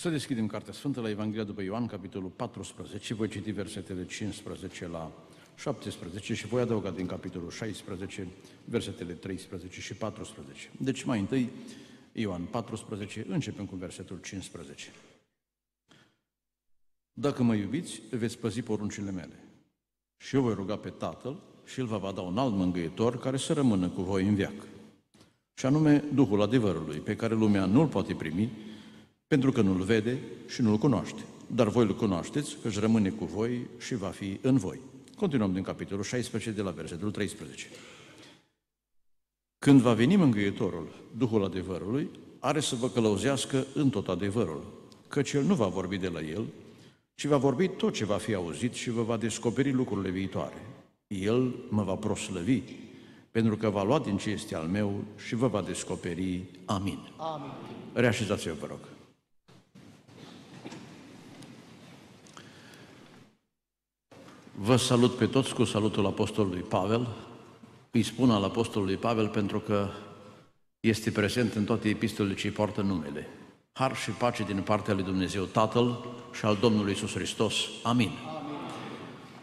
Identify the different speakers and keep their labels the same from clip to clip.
Speaker 1: Să deschidem Cartea Sfântă la Evanghelia după Ioan, capitolul 14, și voi citi versetele 15 la 17 și voi adăuga din capitolul 16 versetele 13 și 14. Deci mai întâi Ioan 14, începem cu versetul 15. Dacă mă iubiți, veți păzi poruncile mele. Și eu voi ruga pe Tatăl și îl va va da un alt mângâietor care să rămână cu voi în viață. Și anume Duhul adevărului, pe care lumea nu-l poate primi, pentru că nu-l vede și nu-l cunoaște. Dar voi îl cunoașteți, că își rămâne cu voi și va fi în voi. Continuăm din capitolul 16 de la versetul 13. Când va veni mângâietorul, Duhul adevărului, are să vă călăuzească în tot adevărul, căci el nu va vorbi de la el, ci va vorbi tot ce va fi auzit și vă va descoperi lucrurile viitoare. El mă va proslăvi, pentru că va lua din ce este al meu și vă va descoperi. Amin. Amin. Reașezați-vă, vă rog. Vă salut pe toți cu salutul Apostolului Pavel. Îi spun al Apostolului Pavel pentru că este prezent în toate epistolele ce îi poartă numele. Har și pace din partea lui Dumnezeu Tatăl și al Domnului Isus Hristos. Amin. Amin.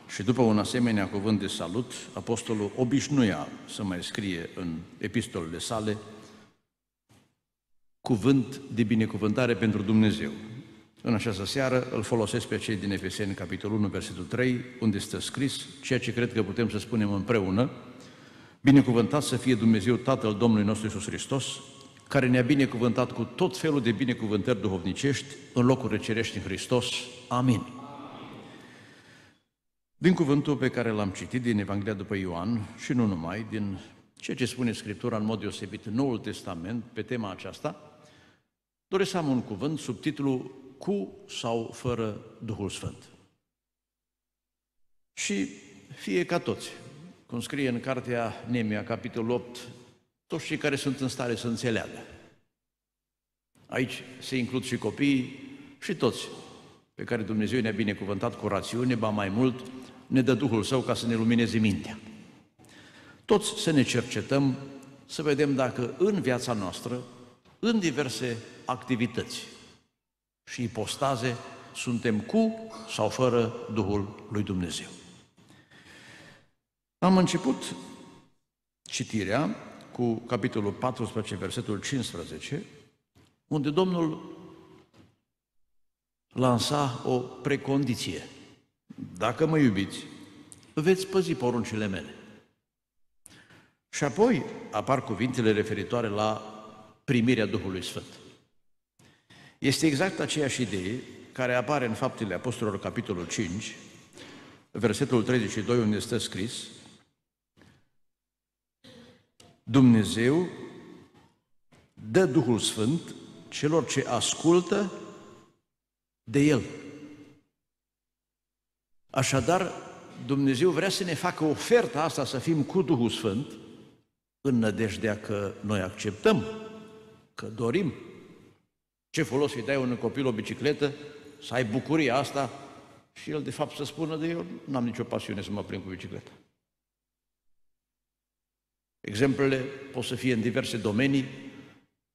Speaker 1: Și după un asemenea cuvânt de salut, apostolul obișnuia să mai scrie în epistolele sale cuvânt de binecuvântare pentru Dumnezeu. În această seară îl folosesc pe cei din Efeseni, capitolul 1, versetul 3, unde stă scris ceea ce cred că putem să spunem împreună. Binecuvântat să fie Dumnezeu Tatăl Domnului nostru Isus Hristos, care ne-a binecuvântat cu tot felul de binecuvântări duhovnicești în locul cerești în Hristos. Amin. Din cuvântul pe care l-am citit din Evanghelia după Ioan și nu numai, din ceea ce spune Scriptura în mod deosebit Noul Testament pe tema aceasta, doresc să am un cuvânt sub titlul cu sau fără Duhul Sfânt. Și fie ca toți, cum scrie în cartea Nemia, capitolul 8, toți cei care sunt în stare să înțeleagă. Aici se includ și copiii și toți pe care Dumnezeu ne-a binecuvântat cu rațiune, ba mai mult, ne dă Duhul Său ca să ne lumineze mintea. Toți să ne cercetăm, să vedem dacă în viața noastră, în diverse activități, și ipostaze suntem cu sau fără Duhul lui Dumnezeu. Am început citirea cu capitolul 14, versetul 15, unde Domnul lansa o precondiție. Dacă mă iubiți, veți păzi poruncile mele. Și apoi apar cuvintele referitoare la primirea Duhului Sfânt. Este exact aceeași idee care apare în Faptele Apostolilor, capitolul 5, versetul 32, unde este scris Dumnezeu dă Duhul Sfânt celor ce ascultă de El. Așadar, Dumnezeu vrea să ne facă oferta asta, să fim cu Duhul Sfânt, în nădejdea că noi acceptăm, că dorim, ce folos îi dai unui copil o bicicletă, să ai bucuria asta și el de fapt să spună de eu n-am nicio pasiune să mă plimb cu bicicleta. Exemplele pot să fie în diverse domenii,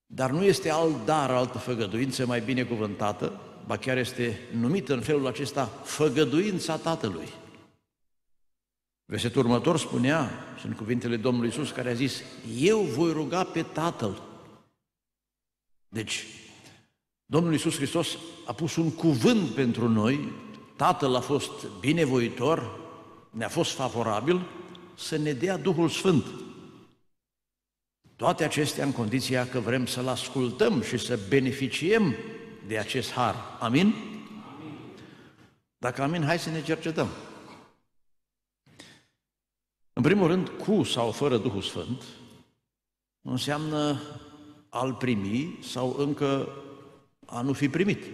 Speaker 1: dar nu este alt dar, altă făgăduință mai binecuvântată, ba chiar este numită în felul acesta făgăduința Tatălui. Versetul următor spunea, sunt cuvintele Domnului Isus care a zis, eu voi ruga pe Tatăl. Deci, Domnul Iisus Hristos a pus un cuvânt pentru noi, Tatăl a fost binevoitor, ne-a fost favorabil, să ne dea Duhul Sfânt. Toate acestea în condiția că vrem să-L ascultăm și să beneficiem de acest har. Amin? amin. Dacă amin, hai să ne cercetăm. În primul rând, cu sau fără Duhul Sfânt, înseamnă al primi sau încă a nu fi primit.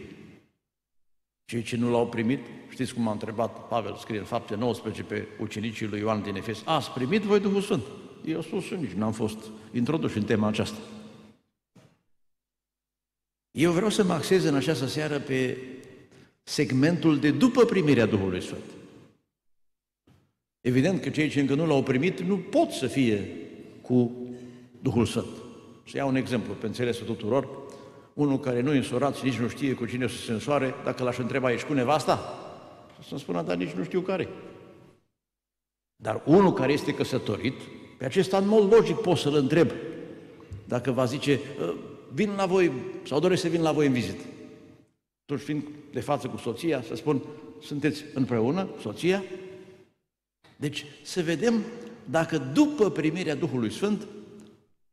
Speaker 1: Cei ce nu l-au primit, știți cum a întrebat Pavel, scrie în fapte 19 pe ucenicii lui Ioan din Efes, ați primit voi Duhul Sfânt? Eu spus nici n-am fost introdus în tema aceasta. Eu vreau să mă axez în această seară pe segmentul de după primirea Duhului Sfânt. Evident că cei ce încă nu l-au primit nu pot să fie cu Duhul Sfânt. Să iau un exemplu pe înțelesul tuturor unul care nu e însurat și nici nu știe cu cine să se însoare, dacă l-aș întreba, ești cu nevasta? O să-mi spună, dar nici nu știu care. Dar unul care este căsătorit, pe acesta în mod logic pot să-l întreb. Dacă va zice, ă, vin la voi, sau doresc să vin la voi în vizită. Atunci, fiind de față cu soția, să spun, sunteți împreună, soția? Deci, să vedem dacă după primirea Duhului Sfânt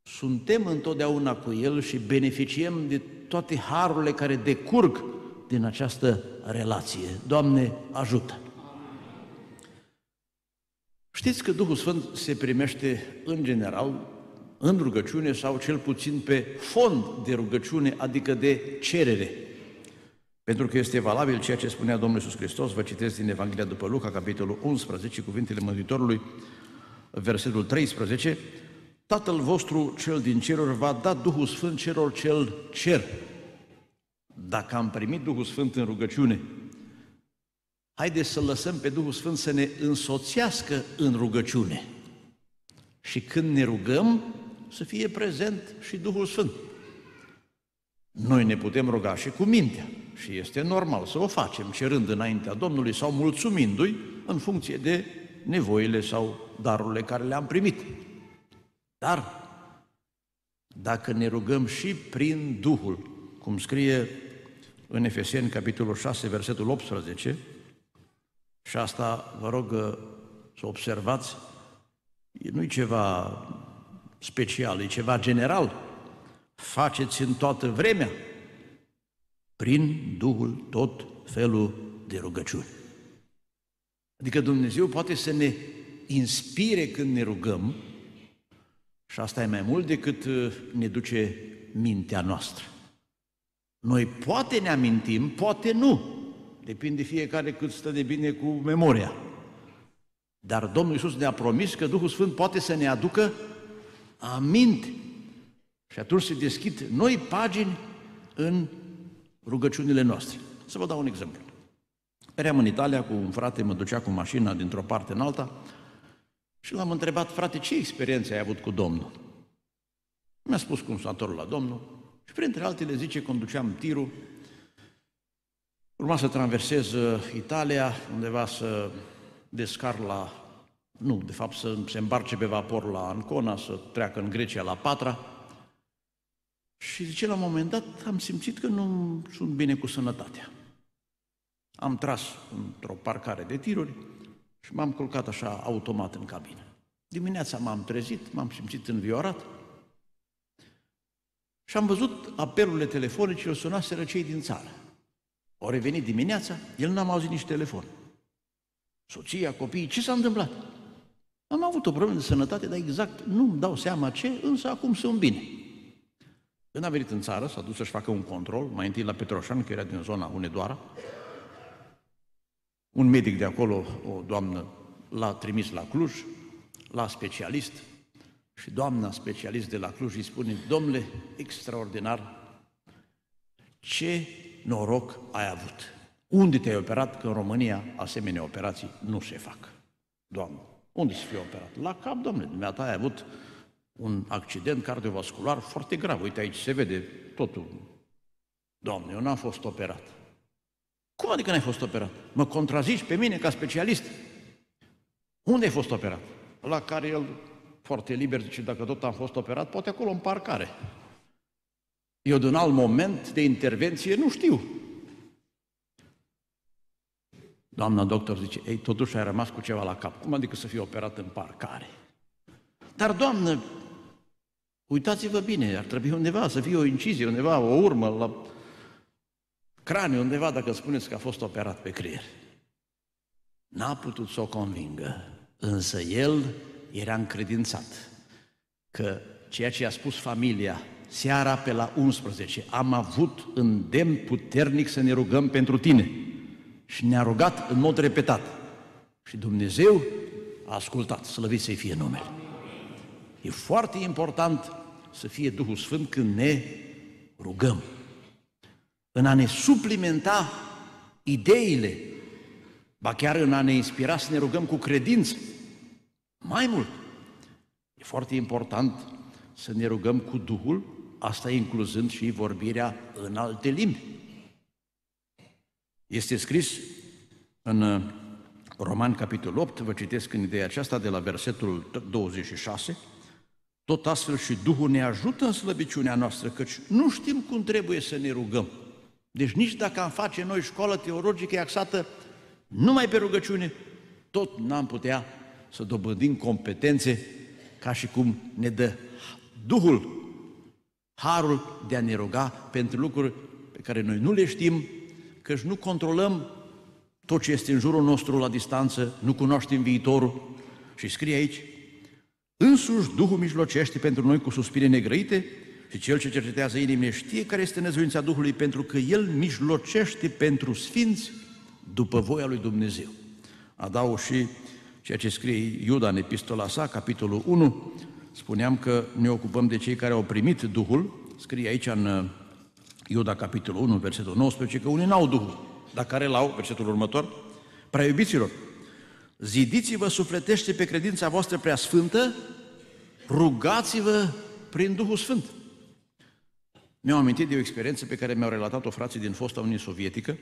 Speaker 1: suntem întotdeauna cu El și beneficiem de toate harurile care decurg din această relație. Doamne, ajută! Știți că Duhul Sfânt se primește în general în rugăciune sau cel puțin pe fond de rugăciune, adică de cerere. Pentru că este valabil ceea ce spunea Domnul Iisus Hristos, vă citesc din Evanghelia după Luca, capitolul 11, cuvintele Mântuitorului, versetul 13, Tatăl vostru cel din ceruri va da Duhul Sfânt celor cel cer. Dacă am primit Duhul Sfânt în rugăciune, haideți să lăsăm pe Duhul Sfânt să ne însoțească în rugăciune. Și când ne rugăm, să fie prezent și Duhul Sfânt. Noi ne putem ruga și cu mintea și este normal să o facem cerând înaintea Domnului sau mulțumindu-i în funcție de nevoile sau darurile care le-am primit. Dar dacă ne rugăm și prin Duhul, cum scrie în Efeseni, capitolul 6, versetul 18, și asta vă rog uh, să observați, nu e ceva special, e ceva general. Faceți în toată vremea, prin Duhul, tot felul de rugăciuni. Adică Dumnezeu poate să ne inspire când ne rugăm, și asta e mai mult decât uh, ne duce mintea noastră. Noi poate ne amintim, poate nu. Depinde fiecare cât stă de bine cu memoria. Dar Domnul Iisus ne-a promis că Duhul Sfânt poate să ne aducă aminte. Și atunci se deschid noi pagini în rugăciunile noastre. Să vă dau un exemplu. Eram în Italia cu un frate, mă ducea cu mașina dintr-o parte în alta și l-am întrebat, frate, ce experiență ai avut cu Domnul? Mi-a spus consultatorul la Domnul și printre altele zice, conduceam tirul, urma să traversez uh, Italia, undeva să descar la, nu, de fapt să se îmbarce pe vapor la Ancona, să treacă în Grecia la Patra, și zice, la un moment dat am simțit că nu sunt bine cu sănătatea. Am tras într-o parcare de tiruri, și m-am culcat așa automat în cabină. Dimineața m-am trezit, m-am simțit înviorat și am văzut apelurile telefonice, îl sunaseră cei din țară. Au revenit dimineața, el n-am auzit nici telefon. Soția, copiii, ce s-a întâmplat? Am avut o problemă de sănătate, dar exact nu-mi dau seama ce, însă acum sunt bine. Când a venit în țară, s-a dus să-și facă un control, mai întâi la Petroșan, că era din zona Hunedoara, un medic de acolo, o doamnă, l-a trimis la Cluj, la specialist, și doamna specialist de la Cluj îi spune, domnule, extraordinar, ce noroc ai avut. Unde te-ai operat? Că în România asemenea operații nu se fac. Doamne, unde să fie operat? La cap, domnule, dumneata ai avut un accident cardiovascular foarte grav. Uite aici se vede totul. Doamne, eu n-am fost operat. Cum adică n-ai fost operat? Mă contrazici pe mine ca specialist? Unde ai fost operat? La care el, foarte liber, zice, dacă tot am fost operat, poate acolo în parcare. Eu de un alt moment de intervenție nu știu. Doamna doctor zice, ei, totuși ai rămas cu ceva la cap. Cum adică să fie operat în parcare? Dar, doamnă, uitați-vă bine, ar trebui undeva să fie o incizie, undeva, o urmă la craniu undeva dacă spuneți că a fost operat pe creier. N-a putut să o convingă, însă el era încredințat că ceea ce i-a spus familia seara pe la 11, am avut îndemn puternic să ne rugăm pentru tine. Și ne-a rugat în mod repetat. Și Dumnezeu a ascultat, slăvit să-i fie numele. E foarte important să fie Duhul Sfânt când ne rugăm în a ne suplimenta ideile, ba chiar în a ne inspira să ne rugăm cu credință. Mai mult, e foarte important să ne rugăm cu Duhul, asta incluzând și vorbirea în alte limbi. Este scris în uh, Roman, capitolul 8, vă citesc în ideea aceasta de la versetul 26, tot astfel și Duhul ne ajută în slăbiciunea noastră, căci nu știm cum trebuie să ne rugăm – deci nici dacă am face noi școală teologică axată numai pe rugăciune, tot n-am putea să dobândim competențe ca și cum ne dă Duhul, harul de a ne ruga pentru lucruri pe care noi nu le știm, căci nu controlăm tot ce este în jurul nostru la distanță, nu cunoaștem viitorul. Și scrie aici, însuși Duhul mijlocește pentru noi cu suspine negrăite, și cel ce cercetează inimile știe care este năzuința Duhului, pentru că el mijlocește pentru sfinți după voia lui Dumnezeu. Adaug și ceea ce scrie Iuda în epistola sa, capitolul 1, spuneam că ne ocupăm de cei care au primit Duhul, scrie aici în uh, Iuda, capitolul 1, versetul 19, că unii n-au Duhul, dar care l-au, versetul următor, prea iubiților, zidiți-vă sufletește pe credința voastră prea sfântă, rugați-vă prin Duhul Sfânt. Mi-am amintit de o experiență pe care mi-au relatat-o frații din fosta Uniune Sovietică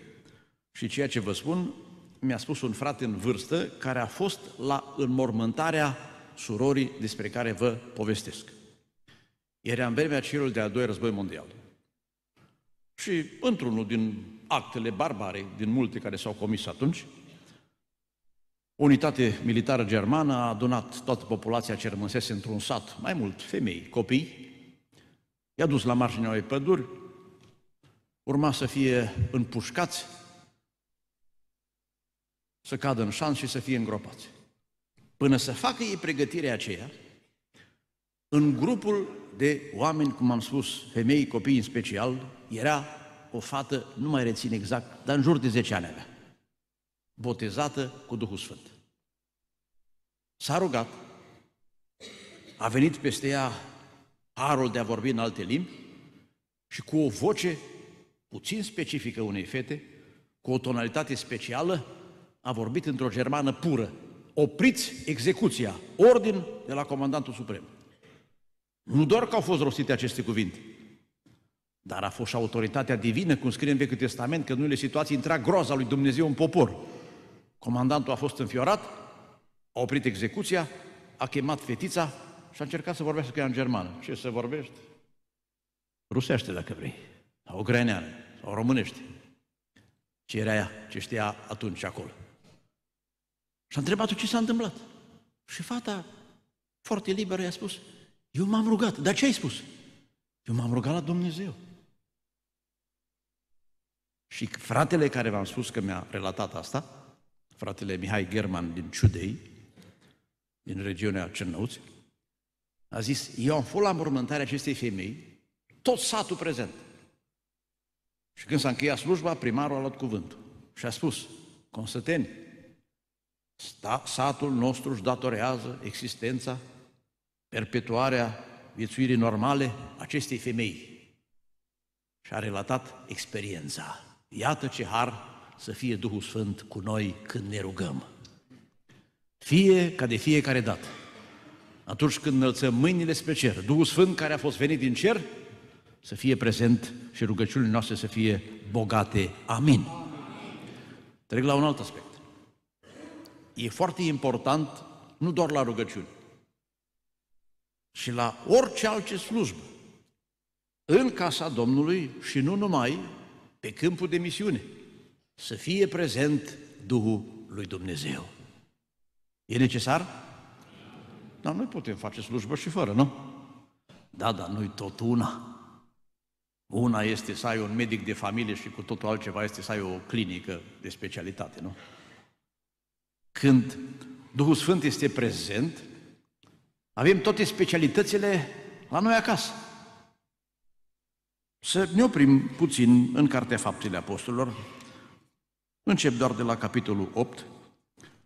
Speaker 1: și ceea ce vă spun, mi-a spus un frate în vârstă care a fost la înmormântarea surorii despre care vă povestesc. Era în vremea celor de-al doilea război mondial. Și într-unul din actele barbare, din multe care s-au comis atunci, unitate militară germană a adunat toată populația cermânsese într-un sat, mai mult femei, copii, I-a dus la marginea unei păduri, urma să fie împușcați, să cadă în șans și să fie îngropați. Până să facă ei pregătirea aceea, în grupul de oameni, cum am spus, femei, copii în special, era o fată, nu mai rețin exact, dar în jur de 10 ani avea, botezată cu Duhul Sfânt. S-a rugat, a venit peste ea harul de a vorbi în alte limbi și cu o voce puțin specifică unei fete, cu o tonalitate specială, a vorbit într-o germană pură. Opriți execuția, ordin de la comandantul suprem. Nu doar că au fost rostite aceste cuvinte, dar a fost și autoritatea divină, cum scrie în Vechiul Testament, că în unele situații intra groaza lui Dumnezeu în popor. Comandantul a fost înfiorat, a oprit execuția, a chemat fetița și a încercat să vorbească cu ea în germană. Ce să vorbești? Rusește dacă vrei, sau ucraineană, sau românește. Ce era ea, ce știa atunci acolo. Și a întrebat ce s-a întâmplat. Și fata, foarte liberă, i-a spus, eu m-am rugat. Dar ce ai spus? Eu m-am rugat la Dumnezeu. Și fratele care v-am spus că mi-a relatat asta, fratele Mihai German din Ciudei, din regiunea Cernăuții, a zis, eu am fost la mormântarea acestei femei, tot satul prezent. Și când s-a încheiat slujba, primarul a luat cuvântul și a spus, Constăteni, satul nostru își datorează existența, perpetuarea viețuirii normale acestei femei. Și a relatat experiența. Iată ce har să fie Duhul Sfânt cu noi când ne rugăm. Fie ca de fiecare dată atunci când înălțăm mâinile spre cer. Duhul Sfânt care a fost venit din cer să fie prezent și rugăciunile noastre să fie bogate. Amin. Trec la un alt aspect. E foarte important nu doar la rugăciuni, și la orice altce slujbă. În casa Domnului și nu numai pe câmpul de misiune. Să fie prezent Duhul lui Dumnezeu. E necesar? Dar noi putem face slujbă și fără, nu? Da, dar nu-i tot una. Una este să ai un medic de familie și cu totul altceva este să ai o clinică de specialitate, nu? Când Duhul Sfânt este prezent, avem toate specialitățile la noi acasă. Să ne oprim puțin în Cartea Faptele Apostolilor. Încep doar de la capitolul 8,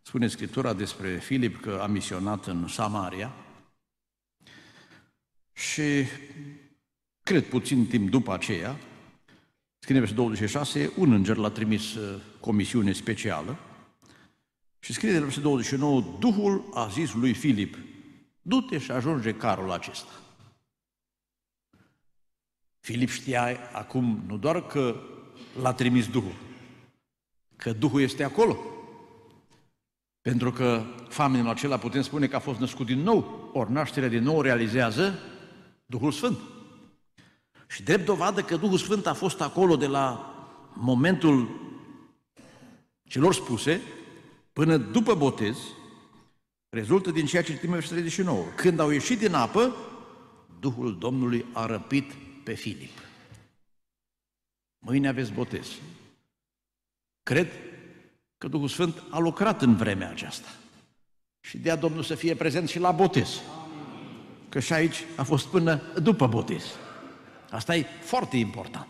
Speaker 1: Spune Scriptura despre Filip că a misionat în Samaria și cred puțin timp după aceea, scrie versetul 26, un înger l-a trimis uh, comisiune specială și scrie de versetul 29, Duhul a zis lui Filip, du-te și ajunge carul acesta. Filip știa acum nu doar că l-a trimis Duhul, că Duhul este acolo, pentru că famenul acela putem spune că a fost născut din nou, ori nașterea din nou realizează Duhul Sfânt. Și drept dovadă că Duhul Sfânt a fost acolo de la momentul celor spuse până după botez, rezultă din ceea ce citim în 39. Când au ieșit din apă, Duhul Domnului a răpit pe Filip. Mâine aveți botez. Cred că Duhul Sfânt a lucrat în vremea aceasta. Și dea Domnul să fie prezent și la botez. Că și aici a fost până după botez. Asta e foarte important.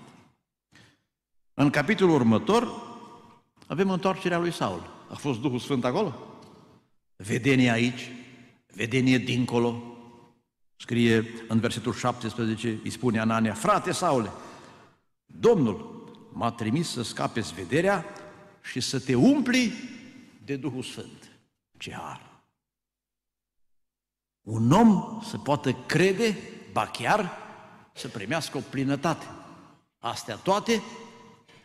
Speaker 1: În capitolul următor avem întoarcerea lui Saul. A fost Duhul Sfânt acolo? Vedenie aici, vedenie dincolo. Scrie în versetul 17, îi spune Anania, frate Saule, Domnul m-a trimis să scape vederea și să te umpli de Duhul Sfânt. Ce har! Un om să poată crede, ba chiar, să primească o plinătate. Astea toate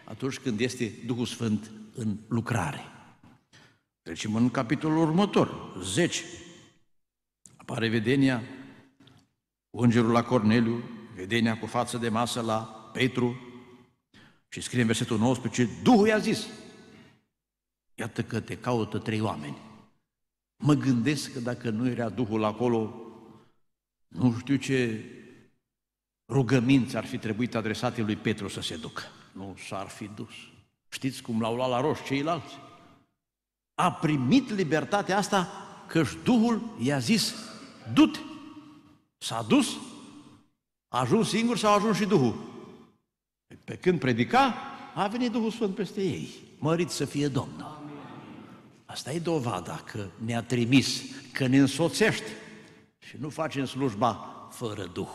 Speaker 1: atunci când este Duhul Sfânt în lucrare. Trecem în capitolul următor, 10. Apare vedenia ungerul la Corneliu, vedenia cu față de masă la Petru și scrie în versetul 19, Duhul i-a zis, Iată că te caută trei oameni. Mă gândesc că dacă nu era Duhul acolo, nu știu ce rugăminți ar fi trebuit adresate lui Petru să se ducă. Nu s-ar fi dus. Știți cum l-au luat la roș ceilalți? A primit libertatea asta căci Duhul i-a zis, du-te! S-a dus, a ajuns singur sau a ajuns și Duhul. Pe când predica, a venit Duhul Sfânt peste ei. Mărit să fie Domnul. Asta e dovada că ne-a trimis, că ne însoțește și nu facem slujba fără Duh.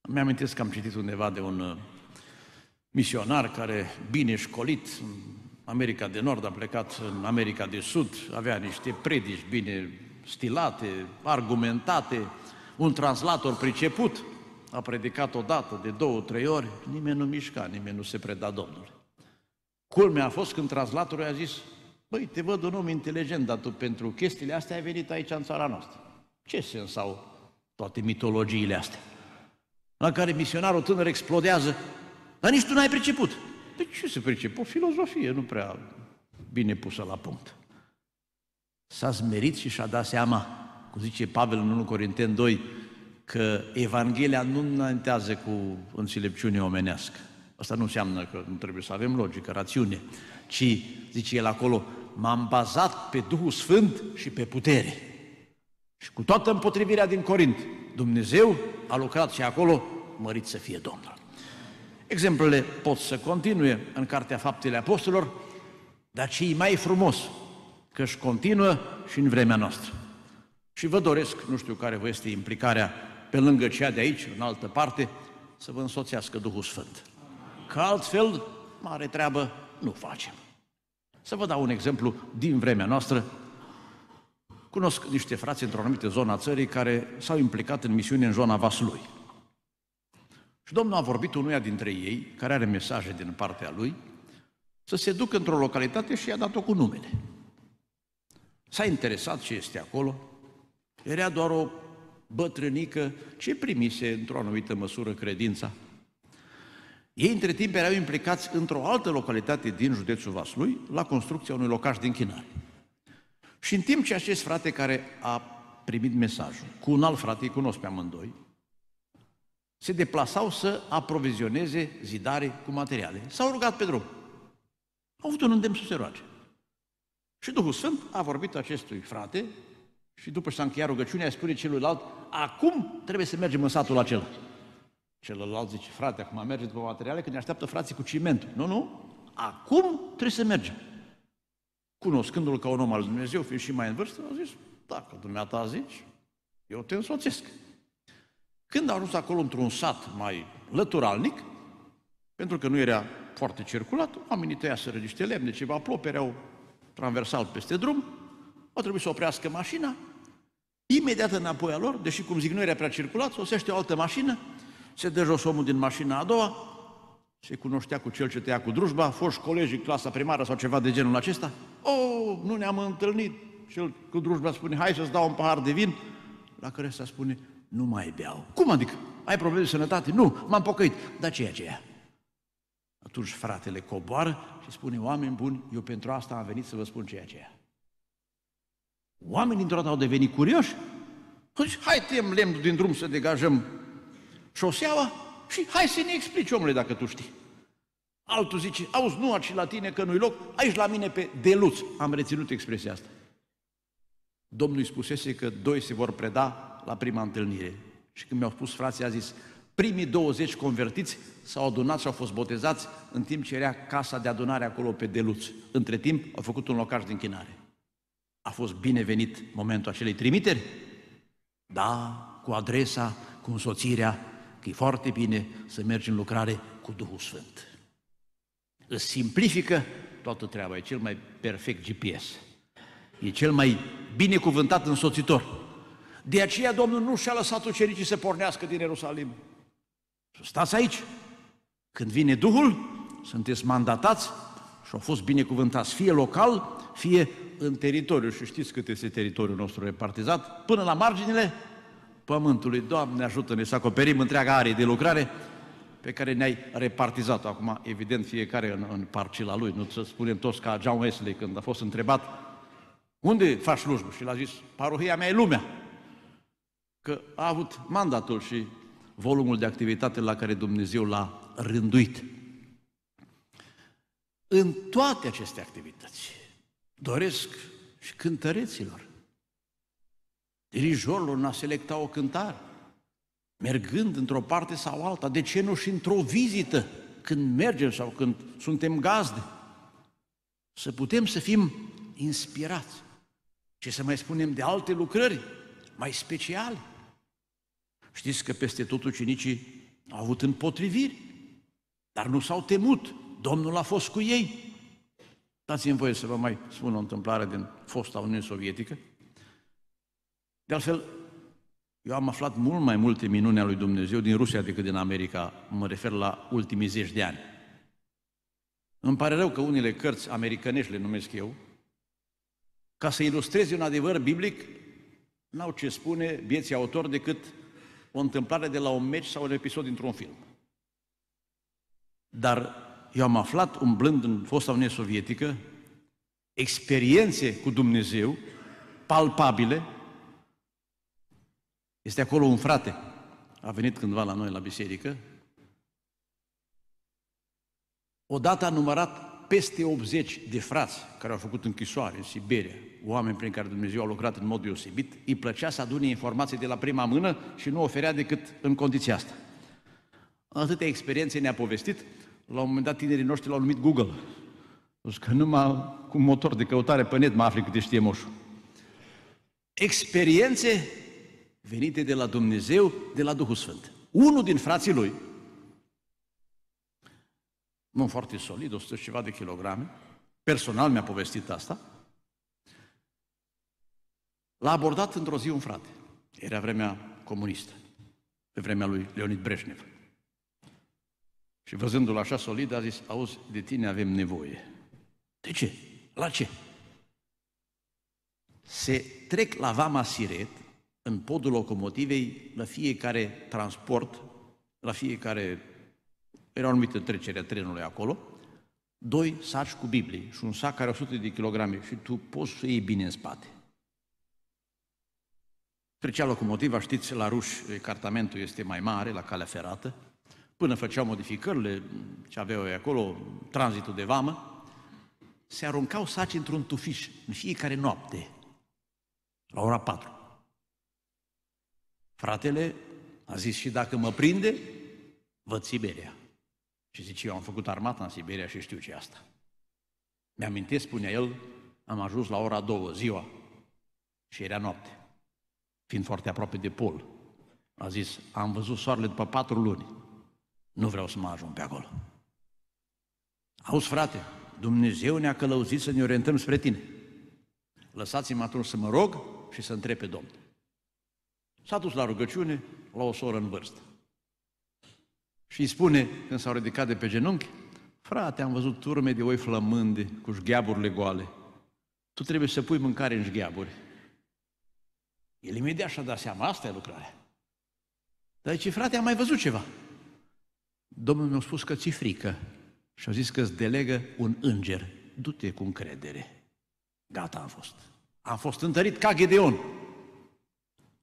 Speaker 1: Am amintesc că am citit undeva de un uh, misionar care, bine școlit, în America de Nord, a plecat în America de Sud, avea niște predici bine stilate, argumentate, un translator priceput, a predicat odată, de două, trei ori, nimeni nu mișca, nimeni nu se preda Domnului. Culmea a fost când translatorul a zis, Băi, te văd un om inteligent, dar tu pentru chestiile astea ai venit aici în țara noastră. Ce sens au toate mitologiile astea? La care misionarul tânăr explodează, dar nici tu n-ai priceput. De ce se pricep? O filozofie nu prea bine pusă la punct. S-a zmerit și și-a dat seama, cum zice Pavel în 1 Corinteni 2, că Evanghelia nu înaintează cu înțelepciune omenească. Asta nu înseamnă că nu trebuie să avem logică, rațiune, ci, zice el acolo, m-am bazat pe Duhul Sfânt și pe putere. Și cu toată împotrivirea din Corint, Dumnezeu a lucrat și acolo, mărit să fie Domnul. Exemplele pot să continue în Cartea Faptele Apostolilor, dar ce mai frumos, că își continuă și în vremea noastră. Și vă doresc, nu știu care vă este implicarea pe lângă cea de aici, în altă parte, să vă însoțească Duhul Sfânt. Că altfel, mare treabă nu facem. Să vă dau un exemplu din vremea noastră. Cunosc niște frați într-o anumită zonă a țării care s-au implicat în misiune în zona Vaslui. Și Domnul a vorbit unuia dintre ei, care are mesaje din partea lui, să se ducă într-o localitate și i-a dat-o cu numele. S-a interesat ce este acolo. Era doar o bătrânică ce primise într-o anumită măsură credința ei, între timp, erau implicați într-o altă localitate din județul Vaslui, la construcția unui locaș din chinare. Și în timp ce acest frate care a primit mesajul, cu un alt frate, îi cunosc pe amândoi, se deplasau să aprovizioneze zidare cu materiale. S-au rugat pe drum. Au avut un îndemn să se roage. Și Duhul Sfânt a vorbit acestui frate și după ce s-a încheiat rugăciunea, spune celuilalt, acum trebuie să mergem în satul acela. Celălalt zice, frate, acum merge după materiale, că ne așteaptă frații cu ciment. Nu, nu, acum trebuie să mergem. Cunoscându-l ca un om al Dumnezeu, fiind și mai în vârstă, a zis, dacă dumneata zici, eu te însoțesc. Când a ajuns acolo într-un sat mai lăturalnic, pentru că nu era foarte circulat, oamenii să niște lemne, ceva plopi, erau transversal peste drum, a trebuit să oprească mașina, imediat înapoi a lor, deși, cum zic, nu era prea circulat, sosește o altă mașină, se dă jos omul din mașina a doua, se cunoștea cu cel ce tăia cu drujba, foști colegii, clasa primară sau ceva de genul acesta. Oh, nu ne-am întâlnit. Cel cu drujba spune, hai să-ți dau un pahar de vin, la care să spune, nu mai beau. Cum adică? Ai probleme de sănătate? Nu, m-am pocăit. Dar ce e aceea? Atunci fratele coboară și spune, oameni buni, eu pentru asta am venit să vă spun ce e. Oamenii dintr-o dată au devenit curioși. hai tem lemnul din drum să degajăm șoseaua și hai să ne explici, omule, dacă tu știi. Altul zice, auzi, nu aici la tine că nu-i loc, aici la mine pe deluț. Am reținut expresia asta. Domnul îi spusese că doi se vor preda la prima întâlnire. Și când mi-au spus frații, a zis, primii 20 convertiți s-au adunat și au fost botezați în timp ce era casa de adunare acolo pe deluț. Între timp au făcut un locaj de închinare. A fost binevenit momentul acelei trimiteri? Da, cu adresa, cu însoțirea că e foarte bine să mergi în lucrare cu Duhul Sfânt. Îți simplifică toată treaba, e cel mai perfect GPS. E cel mai binecuvântat însoțitor. De aceea Domnul nu și-a lăsat ucenicii să pornească din Ierusalim. Stați aici. Când vine Duhul, sunteți mandatați și au fost binecuvântați, fie local, fie în teritoriu. Și știți cât este teritoriul nostru repartizat, până la marginile pământului. Doamne, ajută-ne să acoperim întreaga arie de lucrare pe care ne-ai repartizat-o. Acum, evident, fiecare în, în parcila lui. Nu să spunem toți ca John Wesley când a fost întrebat unde faci slujbă? Și l-a zis, parohia mea e lumea. Că a avut mandatul și volumul de activitate la care Dumnezeu l-a rânduit. În toate aceste activități doresc și cântăreților Dirijorul n-a selectat o cântare, mergând într-o parte sau alta, de ce nu și într-o vizită, când mergem sau când suntem gazde, să putem să fim inspirați și să mai spunem de alte lucrări mai speciale. Știți că peste tot ucenicii au avut împotriviri, dar nu s-au temut. Domnul a fost cu ei. Dați-mi voie să vă mai spun o întâmplare din fosta Uniune Sovietică. De altfel, eu am aflat mult mai multe minuni ale lui Dumnezeu din Rusia decât din America, mă refer la ultimii zeci de ani. Îmi pare rău că unele cărți americanești le numesc eu, ca să ilustreze un adevăr biblic, n-au ce spune vieții autor decât o întâmplare de la un meci sau un episod dintr-un film. Dar eu am aflat, umblând în fosta Uniune Sovietică, experiențe cu Dumnezeu, palpabile, este acolo un frate. A venit cândva la noi la biserică. Odată a numărat peste 80 de frați care au făcut închisoare în Siberia, oameni prin care Dumnezeu a lucrat în mod deosebit, îi plăcea să adune informații de la prima mână și nu oferea decât în condiția asta. Atâtea experiențe ne-a povestit, la un moment dat tinerii noștri l-au numit Google. Deci că numai cu motor de căutare pe net mă afli câte știe moșul. Experiențe venite de la Dumnezeu, de la Duhul Sfânt. Unul din frații lui, nu foarte solid, 100 ceva de kilograme, personal mi-a povestit asta, l-a abordat într-o zi un frate. Era vremea comunistă, pe vremea lui Leonid Breșnev. Și văzându-l așa solid, a zis, auzi, de tine avem nevoie. De ce? La ce? Se trec la vama Siret, în podul locomotivei, la fiecare transport, la fiecare, era o anumită trecere a trenului acolo, doi saci cu Biblie și un sac care are 100 de kilograme și tu poți să iei bine în spate. Trecea locomotiva, știți, la ruș, cartamentul este mai mare, la calea ferată, până făceau modificările, ce aveau acolo, tranzitul de vamă, se aruncau saci într-un tufiș în fiecare noapte, la ora 4. Fratele a zis, și dacă mă prinde, văd Siberia. Și zice, eu am făcut armata în Siberia și știu ce asta. Mi-amintesc, spunea el, am ajuns la ora două ziua și era noapte, fiind foarte aproape de pol. A zis, am văzut soarele după patru luni, nu vreau să mă ajung pe acolo. Auzi, frate, Dumnezeu ne-a călăuzit să ne orientăm spre tine. Lăsați-mă atunci să mă rog și să întreb pe Domnul. S-a dus la rugăciune la o soră în vârstă. Și îi spune, când s-au ridicat de pe genunchi, frate, am văzut turme de oi flămânde cu șgheaburile goale. Tu trebuie să pui mâncare în șgheaburi. El imediat și-a dat seama, asta e lucrarea. Dar ce frate, am mai văzut ceva. Domnul mi-a spus că ți frică și a zis că îți delegă un înger. Du-te cu încredere. Gata, am fost. Am fost întărit ca Gedeon.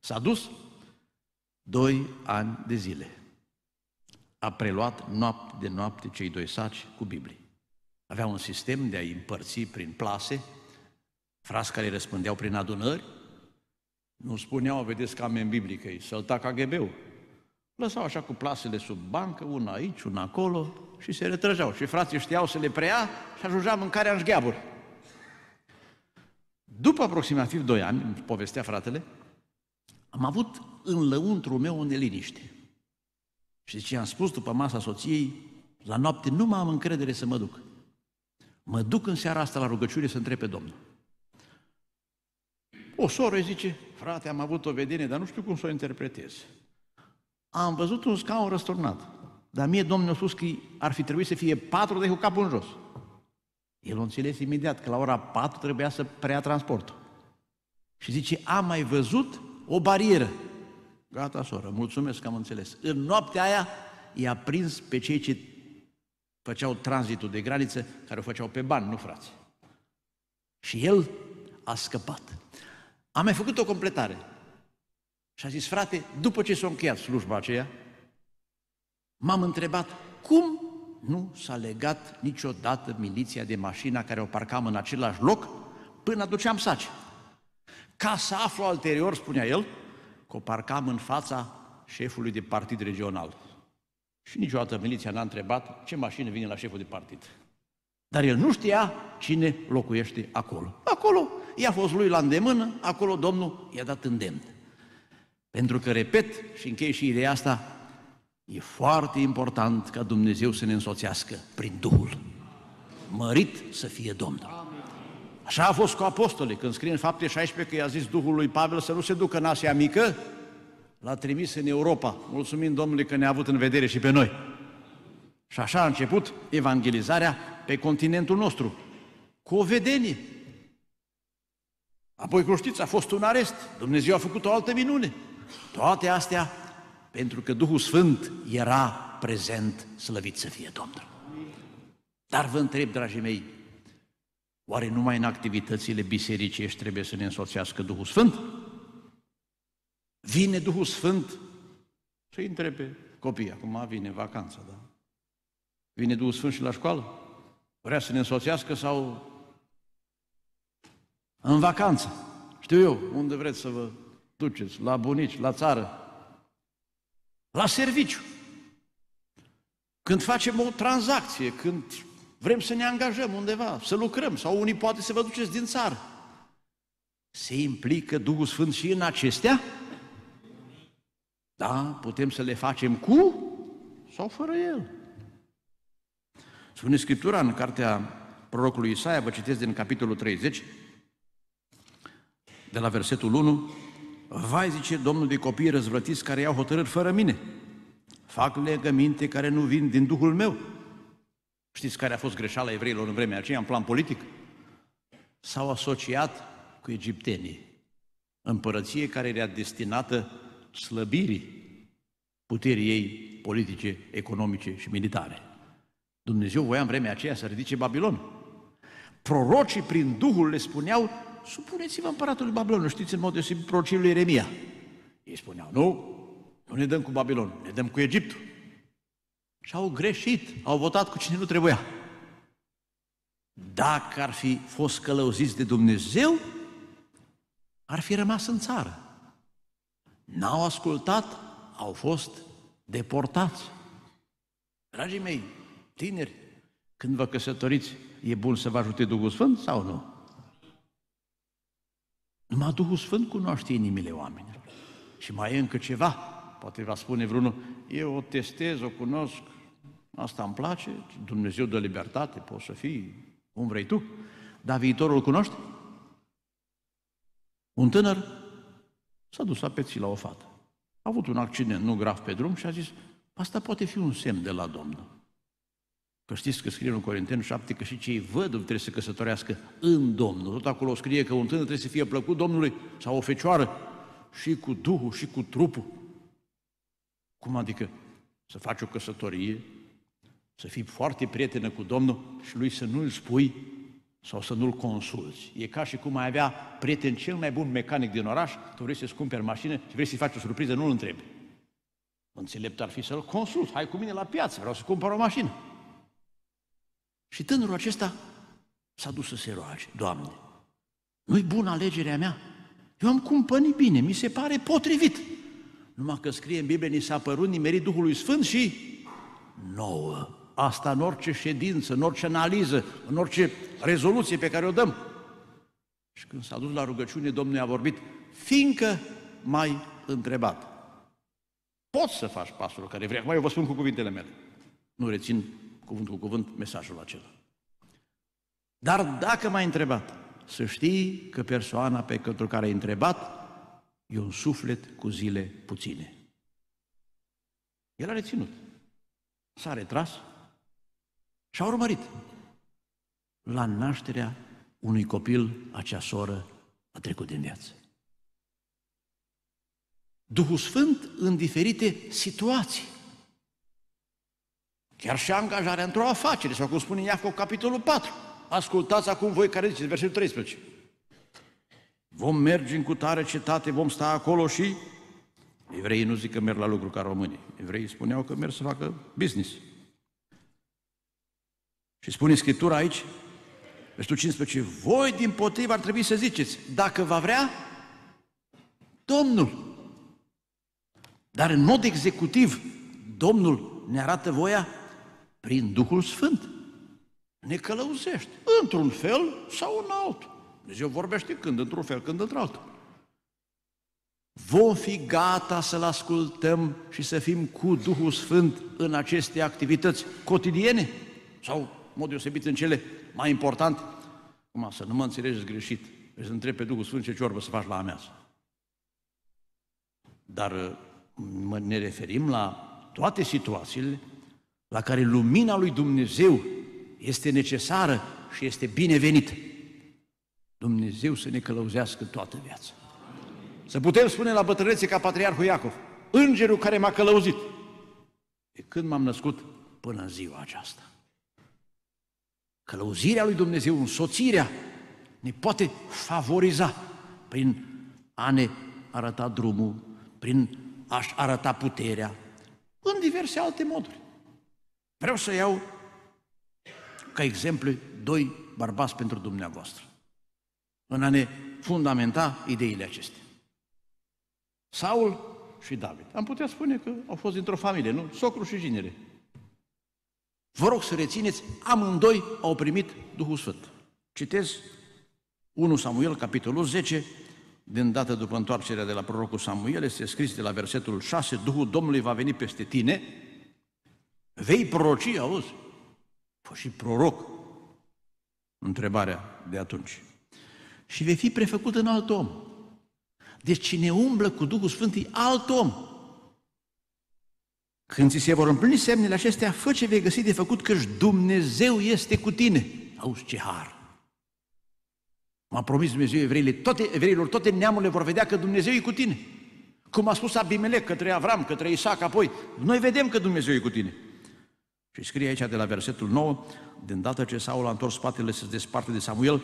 Speaker 1: S-a dus doi ani de zile. A preluat noapte de noapte cei doi saci cu Biblie. Avea un sistem de a-i împărți prin plase, frați care răspândeau prin adunări, nu spuneau, vedeți că în biblică, îi sălta KGB-ul. Lăsau așa cu plasele sub bancă, una aici, una acolo, și se retrăgeau. Și frații știau să le preia și ajungea mâncarea în șgheaburi. După aproximativ doi ani, povestea fratele, am avut în lăuntru meu o neliniște. Și ce am spus după masa soției, la noapte nu mai am încredere să mă duc. Mă duc în seara asta la rugăciune să întreb pe Domnul. O soră îi zice, frate, am avut o vedere, dar nu știu cum să o interpretez. Am văzut un scaun răsturnat, dar mie Domnul a spus că ar fi trebuit să fie patru de cu capul în jos. El a înțeles imediat că la ora patru trebuia să preia transportul. Și zice, am mai văzut o barieră. Gata, soră, mulțumesc că am înțeles. În noaptea aia i-a prins pe cei ce făceau tranzitul de graniță, care o făceau pe bani, nu frați. Și el a scăpat. Am mai făcut o completare. Și a zis, frate, după ce s-a încheiat slujba aceea, m-am întrebat cum nu s-a legat niciodată miliția de mașina care o parcam în același loc până aduceam saci. Ca să aflu ulterior, spunea el, că o parcam în fața șefului de partid regional. Și niciodată miliția n-a întrebat ce mașină vine la șeful de partid. Dar el nu știa cine locuiește acolo. Acolo i-a fost lui la îndemână, acolo Domnul i-a dat îndemn. Pentru că, repet, și închei și ideea asta, e foarte important ca Dumnezeu să ne însoțească prin Duhul. Mărit să fie Domnul. Așa a fost cu apostolii, când scrie în fapte 16 că i-a zis Duhul lui Pavel să nu se ducă în Asia Mică, l-a trimis în Europa. Mulțumim Domnului că ne-a avut în vedere și pe noi. Și așa a început evangelizarea pe continentul nostru, cu o vedenie. Apoi, știți, a fost un arest. Dumnezeu a făcut o altă minune. Toate astea pentru că Duhul Sfânt era prezent, slăvit să fie Domnul. Dar vă întreb, dragii mei, Oare numai în activitățile bisericești trebuie să ne însoțească Duhul Sfânt? Vine Duhul Sfânt și îi întrebe copii, acum vine vacanța, da? Vine Duhul Sfânt și la școală? Vrea să ne însoțească sau în vacanță? Știu eu, unde vreți să vă duceți, la bunici, la țară, la serviciu. Când facem o tranzacție, când Vrem să ne angajăm undeva, să lucrăm, sau unii poate să vă duceți din țară. Se implică Duhul Sfânt și în acestea? Da, putem să le facem cu sau fără El. Spune Scriptura în cartea prorocului Isaia, vă citesc din capitolul 30, de la versetul 1, Vai, zice Domnul de copii răzvrătiți care iau hotărâri fără mine, fac legăminte care nu vin din Duhul meu, Știți care a fost greșeala evreilor în vremea aceea, în plan politic? S-au asociat cu egiptenii, împărăție care era destinată slăbirii puterii ei politice, economice și militare. Dumnezeu voia în vremea aceea să ridice Babilon. Prorocii prin Duhul le spuneau, supuneți-vă împăratului Babilon, știți în mod deosebit prorocii lui Eremia. Ei spuneau, nu, nu ne dăm cu Babilon, ne dăm cu Egiptul. Și au greșit, au votat cu cine nu trebuia. Dacă ar fi fost călăuziți de Dumnezeu, ar fi rămas în țară. N-au ascultat, au fost deportați. Dragii mei, tineri, când vă căsătoriți, e bun să vă ajute Duhul Sfânt sau nu? Numai Duhul Sfânt cunoaște inimile oamenilor. Și mai e încă ceva, poate va spune vreunul, eu o testez, o cunosc, Asta îmi place, Dumnezeu de libertate, poți să fii cum vrei tu, dar viitorul cunoști? Un tânăr s-a dus a peții la o fată. A avut un accident nu grav pe drum și a zis, asta poate fi un semn de la Domnul. Că știți că scrie în Corinteni 7 că și cei văduv trebuie să căsătorească în Domnul. Tot acolo scrie că un tânăr trebuie să fie plăcut Domnului sau o fecioară și cu Duhul și cu trupul. Cum adică să faci o căsătorie să fii foarte prietenă cu Domnul și lui să nu-l spui sau să nu-l consulți. E ca și cum ai avea prieten cel mai bun mecanic din oraș, tu vrei să-ți cumperi mașină și vrei să-i faci o surpriză, nu-l întrebi. Înțelept ar fi să-l consulți, hai cu mine la piață, vreau să cumpăr o mașină. Și tânărul acesta s-a dus să se roage, Doamne, nu-i bună alegerea mea? Eu am cumpănit bine, mi se pare potrivit. Numai că scrie în Biblie, ni s-a părut nimerit Duhului Sfânt și nouă asta în orice ședință, în orice analiză, în orice rezoluție pe care o dăm. Și când s-a dus la rugăciune, Domnul i-a vorbit, fiindcă mai întrebat. Poți să faci pasul care vrei. Acum eu vă spun cu cuvintele mele. Nu rețin cuvânt cu cuvânt mesajul acela. Dar dacă m-ai întrebat, să știi că persoana pe către care ai întrebat e un suflet cu zile puține. El a reținut. S-a retras, și au urmărit la nașterea unui copil, acea soră a trecut din viață. Duhul Sfânt în diferite situații. Chiar și angajarea într-o afacere, sau cum spune Iacov capitolul 4. Ascultați acum voi care ziceți, versetul 13. Vom merge în cutare cetate, vom sta acolo și... Evreii nu zic că merg la lucru ca românii. Evreii spuneau că merg să facă business. Și spune Scriptura aici, versetul 15, voi din potrivă ar trebui să ziceți, dacă va vrea, Domnul. Dar în mod executiv, Domnul ne arată voia prin Duhul Sfânt. Ne călăuzește, într-un fel sau în altul. Dumnezeu vorbește când într-un fel, când într-altul. Vom fi gata să-L ascultăm și să fim cu Duhul Sfânt în aceste activități cotidiene sau mod deosebit în cele mai importante. Acum să nu mă înțelegeți greșit, îți întreb pe Duhul Sfânt ce ciorbă să faci la amează. Dar uh, ne referim la toate situațiile la care lumina lui Dumnezeu este necesară și este binevenită. Dumnezeu să ne călăuzească toată viața. Să putem spune la bătrânețe ca Patriarhul Iacov, îngerul care m-a călăuzit, de când m-am născut până în ziua aceasta. Călăuzirea lui Dumnezeu, însoțirea, ne poate favoriza prin a ne arăta drumul, prin a arăta puterea, în diverse alte moduri. Vreau să iau ca exemplu doi bărbați pentru dumneavoastră, în a ne fundamenta ideile acestea. Saul și David. Am putea spune că au fost dintr-o familie, nu? Socru și ginere. Vă rog să rețineți, amândoi au primit Duhul Sfânt. Citez 1 Samuel, capitolul 10, din dată după întoarcerea de la prorocul Samuel, este scris de la versetul 6, Duhul Domnului va veni peste tine, vei proroci, auzi? Fost și proroc, întrebarea de atunci. Și vei fi prefăcut în alt om. Deci cine umblă cu Duhul Sfânt e alt om. Când ți se vor împlini semnele acestea, fă ce vei găsi de făcut, căci Dumnezeu este cu tine. Auzi ce har! M-a promis Dumnezeu evreile, toate, evreilor, toate neamurile vor vedea că Dumnezeu e cu tine. Cum a spus Abimelec către Avram, către Isaac, apoi, noi vedem că Dumnezeu e cu tine. Și scrie aici de la versetul 9, de îndată ce Saul a întors spatele să se desparte de Samuel,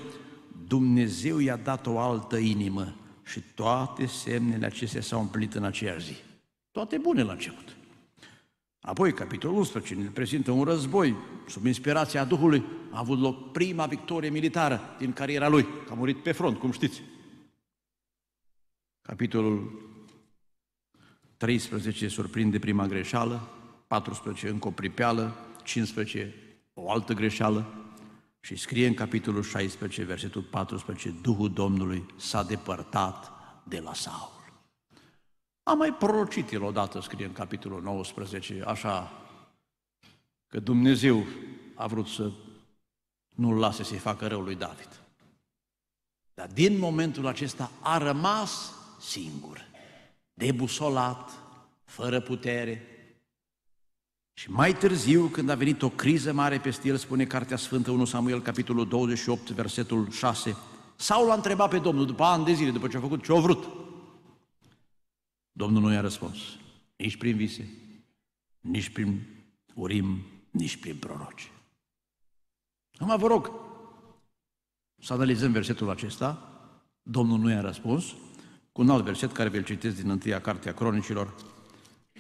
Speaker 1: Dumnezeu i-a dat o altă inimă și toate semnele acestea s-au împlinit în aceeași zi. Toate bune la început. Apoi, capitolul 11 ne prezintă un război sub inspirația Duhului. A avut loc prima victorie militară din cariera lui, a murit pe front, cum știți. Capitolul 13 surprinde prima greșeală, 14 încă o pripeală, 15 o altă greșeală și scrie în capitolul 16, versetul 14, Duhul Domnului s-a depărtat de la Saul. Am mai prorocit el odată, scrie în capitolul 19, așa, că Dumnezeu a vrut să nu-l lase să-i facă rău lui David. Dar din momentul acesta a rămas singur, debusolat, fără putere. Și mai târziu, când a venit o criză mare peste el, spune Cartea Sfântă 1 Samuel, capitolul 28, versetul 6, Saul a întrebat pe Domnul, după ani de zile, după ce a făcut ce a vrut, Domnul nu i-a răspuns. Nici prin vise, nici prin urim, nici prin proroci. Acum vă rog să analizăm versetul acesta. Domnul nu i-a răspuns cu un alt verset care vi-l citesc din întâia carte a cronicilor,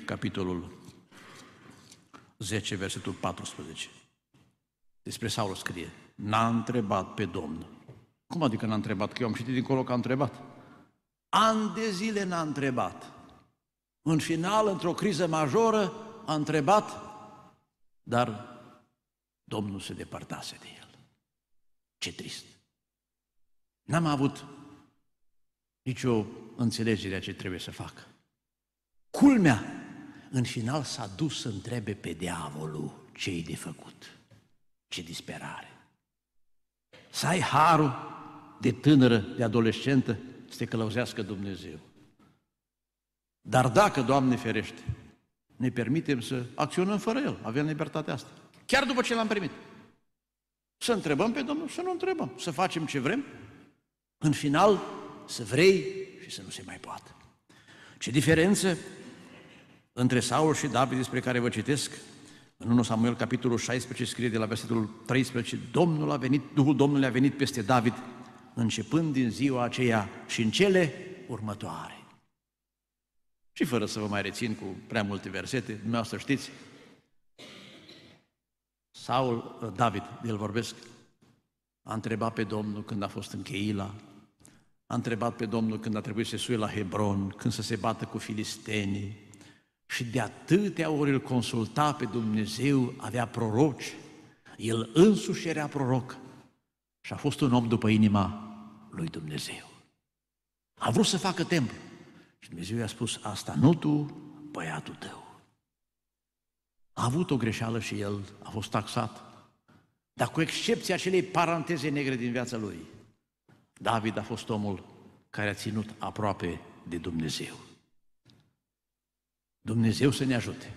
Speaker 1: capitolul 10, versetul 14. Despre Saul scrie, n-a întrebat pe Domnul. Cum adică n-a întrebat? Că eu am citit dincolo că a întrebat. An de zile n-a întrebat în final, într-o criză majoră, a întrebat, dar Domnul se depărtase de el. Ce trist! N-am avut nicio înțelegere a ce trebuie să fac. Culmea, în final s-a dus să întrebe pe diavolul ce e de făcut. Ce disperare! Să ai harul de tânără, de adolescentă, să te călăuzească Dumnezeu. Dar dacă, Doamne ferește, ne permitem să acționăm fără El, avem libertatea asta. Chiar după ce l-am primit. Să întrebăm pe Domnul, să nu întrebăm, să facem ce vrem, în final să vrei și să nu se mai poată. Ce diferență între Saul și David despre care vă citesc, în 1 Samuel, capitolul 16, scrie de la versetul 13, Domnul a venit, Duhul Domnului a venit peste David, începând din ziua aceea și în cele următoare. Și fără să vă mai rețin cu prea multe versete, dumneavoastră știți, Saul, ă, David, el vorbesc, a întrebat pe Domnul când a fost în Cheila, a întrebat pe Domnul când a trebuit să suie la Hebron, când să se bată cu filistenii. Și de atâtea ori îl consulta pe Dumnezeu, avea proroci. El însuși era proroc și a fost un om după inima lui Dumnezeu. A vrut să facă templu. Și Dumnezeu i-a spus, asta nu tu, băiatul tău. A avut o greșeală și el a fost taxat, dar cu excepția acelei paranteze negre din viața lui, David a fost omul care a ținut aproape de Dumnezeu. Dumnezeu să ne ajute.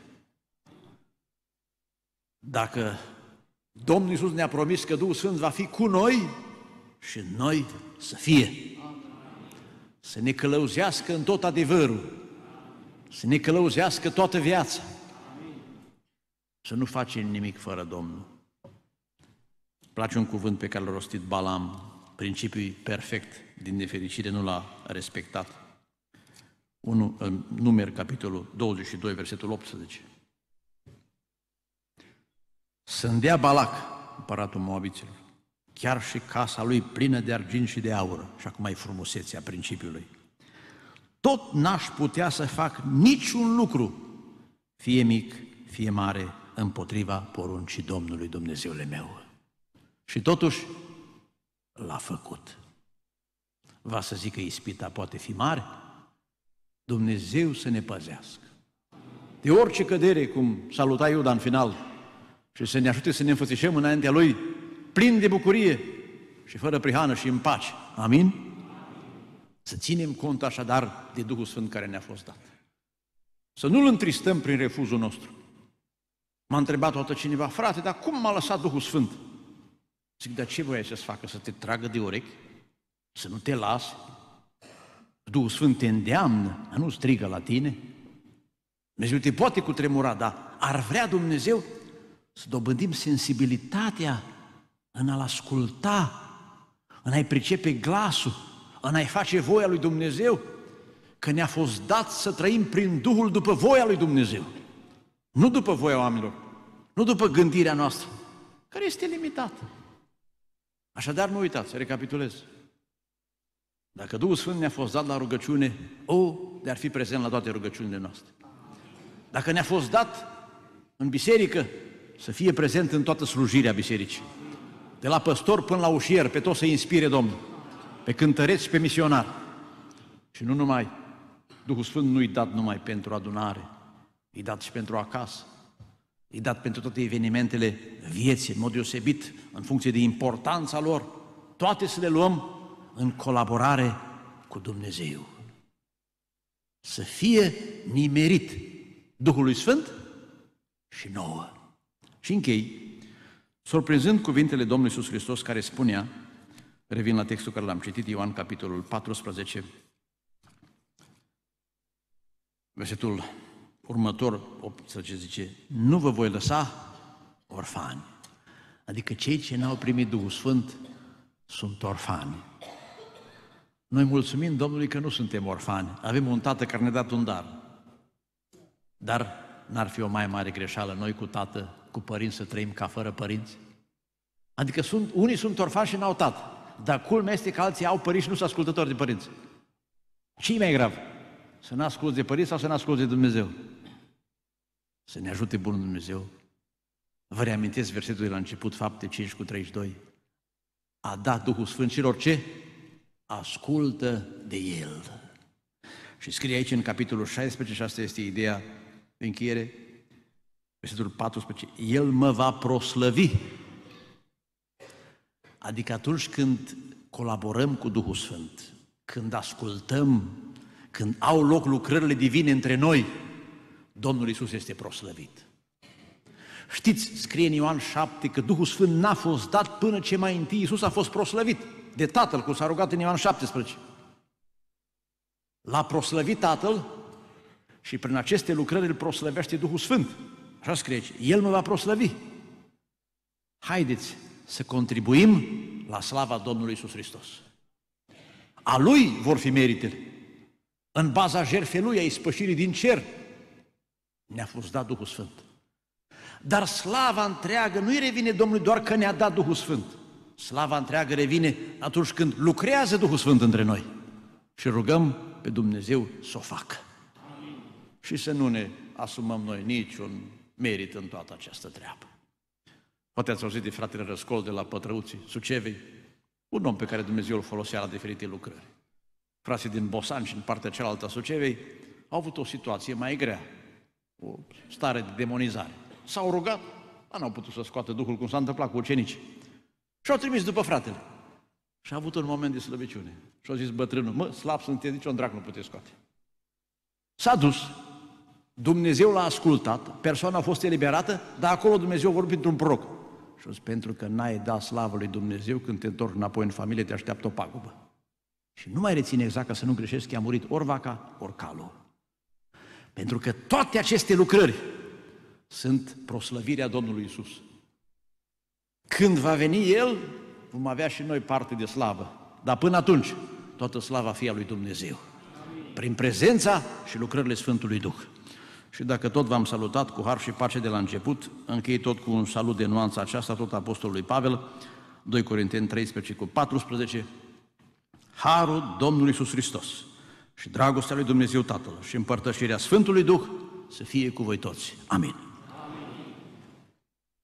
Speaker 1: Dacă Domnul Iisus ne-a promis că Duhul Sfânt va fi cu noi și noi să fie să ne călăuzească în tot adevărul, să ne călăuzească toată viața. Să nu facem nimic fără Domnul. Place un cuvânt pe care l-a rostit Balam, principiul perfect, din nefericire nu l-a respectat. Unu, în numer, capitolul 22, versetul 18. Să-mi dea Balac, împăratul Moabiților, chiar și casa lui plină de argint și de aur, și acum e frumusețea principiului. Tot n-aș putea să fac niciun lucru, fie mic, fie mare, împotriva poruncii Domnului Dumnezeule meu. Și totuși, l-a făcut. Va să zic că ispita poate fi mare? Dumnezeu să ne păzească. De orice cădere, cum saluta Iuda în final, și să ne ajute să ne înfățișăm înaintea Lui plin de bucurie și fără prihană și în pace. Amin? Să ținem cont așadar de Duhul Sfânt care ne-a fost dat. Să nu-L întristăm prin refuzul nostru. M-a întrebat toată cineva, frate, dar cum m-a lăsat Duhul Sfânt? Zic, dar ce voia să-ți facă? Să te tragă de urechi? Să nu te las? Duhul Sfânt te îndeamnă, nu strigă la tine. Dumnezeu te poate cutremura, dar ar vrea Dumnezeu să dobândim sensibilitatea în a-L asculta, în a-i pricepe glasul, în a-i face voia lui Dumnezeu, că ne-a fost dat să trăim prin Duhul după voia lui Dumnezeu. Nu după voia oamenilor, nu după gândirea noastră, care este limitată. Așadar, nu uitați, recapitulez. Dacă Duhul Sfânt ne-a fost dat la rugăciune, o, de-ar fi prezent la toate rugăciunile noastre. Dacă ne-a fost dat în biserică, să fie prezent în toată slujirea bisericii de la păstor până la ușier, pe toți să inspire Domnul, pe cântăreț și pe misionar. Și nu numai, Duhul Sfânt nu-i dat numai pentru adunare, i dat și pentru acasă, i dat pentru toate evenimentele vieții, în mod deosebit, în funcție de importanța lor, toate să le luăm în colaborare cu Dumnezeu. Să fie nimerit Duhului Sfânt și nouă. Și închei Surprinzând cuvintele Domnului Iisus Hristos care spunea, revin la textul care l-am citit, Ioan capitolul 14, versetul următor, 18, zice, nu vă voi lăsa orfani. Adică cei ce n-au primit Duhul Sfânt sunt orfani. Noi mulțumim Domnului că nu suntem orfani. Avem un tată care ne-a dat un dar. Dar n-ar fi o mai mare greșeală noi cu tată cu părinți să trăim ca fără părinți? Adică sunt, unii sunt orfani și n-au tată, dar culmea este că alții au părinți și nu sunt ascultători de părinți. ce e mai grav? Să nu asculți de părinți sau să nu asculți de Dumnezeu? Să ne ajute Bunul Dumnezeu. Vă reamintesc versetul de la început, fapte 5 cu 32. A dat Duhul Sfânt lor ce? Ascultă de El. Și scrie aici în capitolul 16, și asta este ideea de încheiere, Versetul 14. El mă va proslăvi. Adică atunci când colaborăm cu Duhul Sfânt, când ascultăm, când au loc lucrările divine între noi, Domnul Isus este proslăvit. Știți, scrie în Ioan 7 că Duhul Sfânt n-a fost dat până ce mai întâi Isus a fost proslăvit de Tatăl, cum s-a rugat în Ioan 17. L-a proslăvit Tatăl și prin aceste lucrări îl proslăvește Duhul Sfânt. Așa scrie aici, El mă va proslăvi. Haideți să contribuim la slava Domnului Isus Hristos. A Lui vor fi meritele. În baza jertfei Lui, a ispășirii din cer, ne-a fost dat Duhul Sfânt. Dar slava întreagă nu-i revine Domnului doar că ne-a dat Duhul Sfânt. Slava întreagă revine atunci când lucrează Duhul Sfânt între noi. Și rugăm pe Dumnezeu să o facă. Amin. Și să nu ne asumăm noi niciun merit în toată această treabă. Poate ați auzit de fratele Răscol de la Pătrăuții, Sucevei, un om pe care Dumnezeu îl folosea la diferite lucrări. Frații din Bosan și în partea cealaltă a Sucevei au avut o situație mai grea, o stare de demonizare. S-au rugat, dar n-au putut să scoată Duhul cum s-a întâmplat cu ucenicii. Și au trimis după fratele. Și a avut un moment de slăbiciune. Și au zis bătrânul, mă, slab sunt, nici un drac nu puteți scoate. S-a dus, Dumnezeu l-a ascultat, persoana a fost eliberată, dar acolo Dumnezeu a vorbit într un proroc. Și zis, pentru că n-ai dat slavă lui Dumnezeu, când te întorci înapoi în familie, te așteaptă o pagubă. Și nu mai reține exact ca să nu greșesc că a murit ori vaca, ori calul. Pentru că toate aceste lucrări sunt proslăvirea Domnului Isus. Când va veni El, vom avea și noi parte de slavă. Dar până atunci, toată slava fie a lui Dumnezeu. Prin prezența și lucrările Sfântului Duh. Și dacă tot v-am salutat cu har și pace de la început, închei tot cu un salut de nuanță aceasta, tot Apostolului Pavel, 2 Corinteni 13 cu 14, Harul Domnului Iisus Hristos și dragostea lui Dumnezeu Tatăl și împărtășirea Sfântului Duh să fie cu voi toți. Amin.